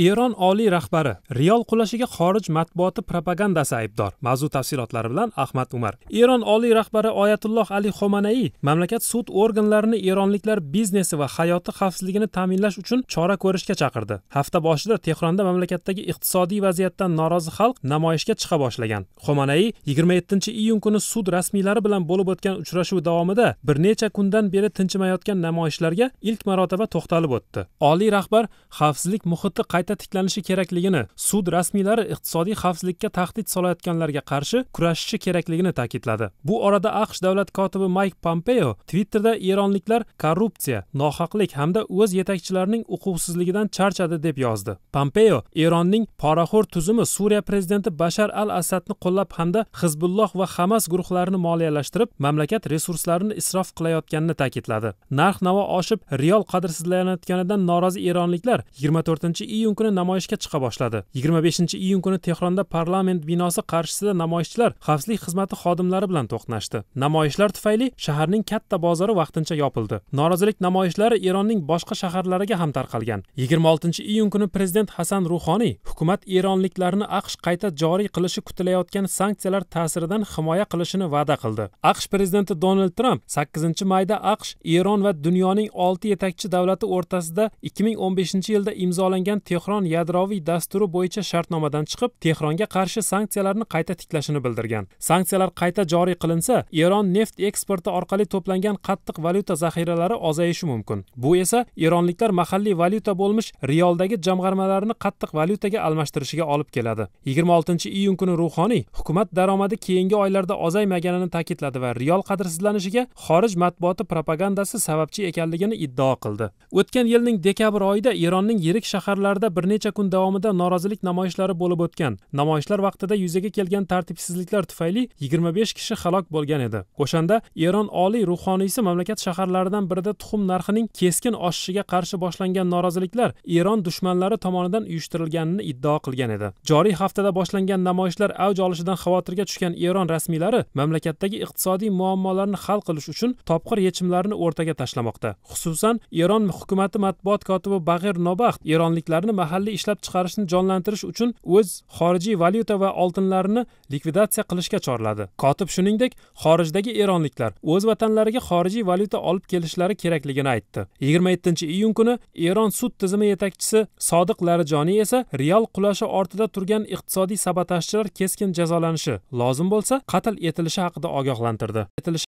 eron oliy rahbari real qulashiga xorij matbuoti propagandasi aybdor mavzu tafsilotlari bilan ahmad umar eron oliy rahbari oyatulloh ali xomanaiy mamlakat sud organlarini eronliklar biznesi va hayoti xavfsizligini ta'minlash uchun chora ko'rishga chaqirdi hafta boshida tehronda mamlakatdagi iqtisodiy vaziyatdan norozi xalq namoyishga chiqa boshlagan xomanaiy yigirma yettinchi iyun kuni sud rasmiylari bilan bo'lib o'tgan uchrashuv davomida bir necha kundan beri tinchimayotgan namoyishlarga ilk marotaba to'xtalib o'tdi oliy rahbar xavfsizlik muhiti qayta qayta tiklanishi kerakligini sud rasmiylari iqtisodiy xavfsizlikka tahdid solayotganlarga qarshi kurashishi kerakligini ta'kidladi bu orada aqsh davlat kotibi mayk pompeo twitterda eronliklar korrupsiya nohaqlik hamda o'z yetakchilarining uquvsizligidan charchadi deb yozdi pompeo eronning poraxo'r tuzumi suriya prezidenti bashar al asadni qo'llab hamda hizbulloh va hamas guruhlarini moliyalashtirib mamlakat resurslarini isrof qilayotganini ta'kidladi narx navo oshib real qadrsizlanayotganidan norozi eronliklar yigirma to'rtinchi iyun kuni namoyishga chiqa boshladi 25 iyun kuni tehronda parlament binosi qarshisida namoyishchilar xavfsizlik xizmati xodimlari bilan to'qnashdi namoyishlar tufayli shaharning katta bozori vaqtincha yopildi norozilik namoyishlari eronning boshqa shaharlariga ham tarqalgan 26 iyun kuni prezident hasan ruhoniy hukumat eronliklarni aqsh qayta joriy qilishi kutilayotgan sanksiyalar ta'siridan himoya qilishini va'da qildi aqsh prezidenti donald tramp 8 mayda aqsh eron va dunyoning 6 yetakchi davlati o'rtasida 2015 yilda imzolangan tehron yadroviy dasturi bo'yicha shartnomadan chiqib tehronga qarshi sanksiyalarni qayta tiklashini bildirgan sanksiyalar qayta joriy qilinsa eron neft eksporti orqali to'plangan qattiq valyuta zaxiralari ozayishi mumkin bu esa eronliklar mahalliy valyuta bo'lmish riyoldagi jamg'armalarini qattiq valyutaga almashtirishiga olib keladi 26 iyun kuni ruhoniy hukumat daromadi keyingi oylarda ozaymaganini ta'kidladi va riyol qadrsizlanishiga xorij matbuoti propagandasi sababchi ekanligini iddao qildi o'tgan yilning dekabr oyida eronning yirik shaharlarida bir necha kun davomida norozilik namoyishlari bo'lib o'tgan namoyishlar vaqtida yuzaga kelgan tartibsizliklar tufayli yigirma besh kishi halok bo'lgan edi o'shanda eron oliy ruhoniysi mamlakat shaharlaridan birida tuxum narxining keskin oshishiga qarshi boshlangan noroziliklar eron dushmanlari tomonidan uyushtirilganini iddao qilgan edi joriy haftada boshlangan namoyishlar avj olishidan xavotirga tushgan eron rasmiylari mamlakatdagi iqtisodiy muammolarni hal qilish uchun topqir yechimlarni o'rtaga tashlamoqda xususan eron hukumati matbuot kotibi bag'ir nobaxt eronliklarni mahalliy ishlab chiqarishni jonlantirish uchun o'z xorijiy valyuta va oltinlarini likvidatsiya qilishga chorladi kotib shuningdek xorijdagi eronliklar o'z vatanlariga xorijiy valyuta olib kelishlari kerakligini aytdi yigirma yettinchi iyun kuni eron sud tizimi yetakchisi sodiq larijoniy esa real qulashi ortida turgan iqtisodiy sabotajchilar keskin jazolanishi lozim bo'lsa qatl etilishi haqida ogohlantirdi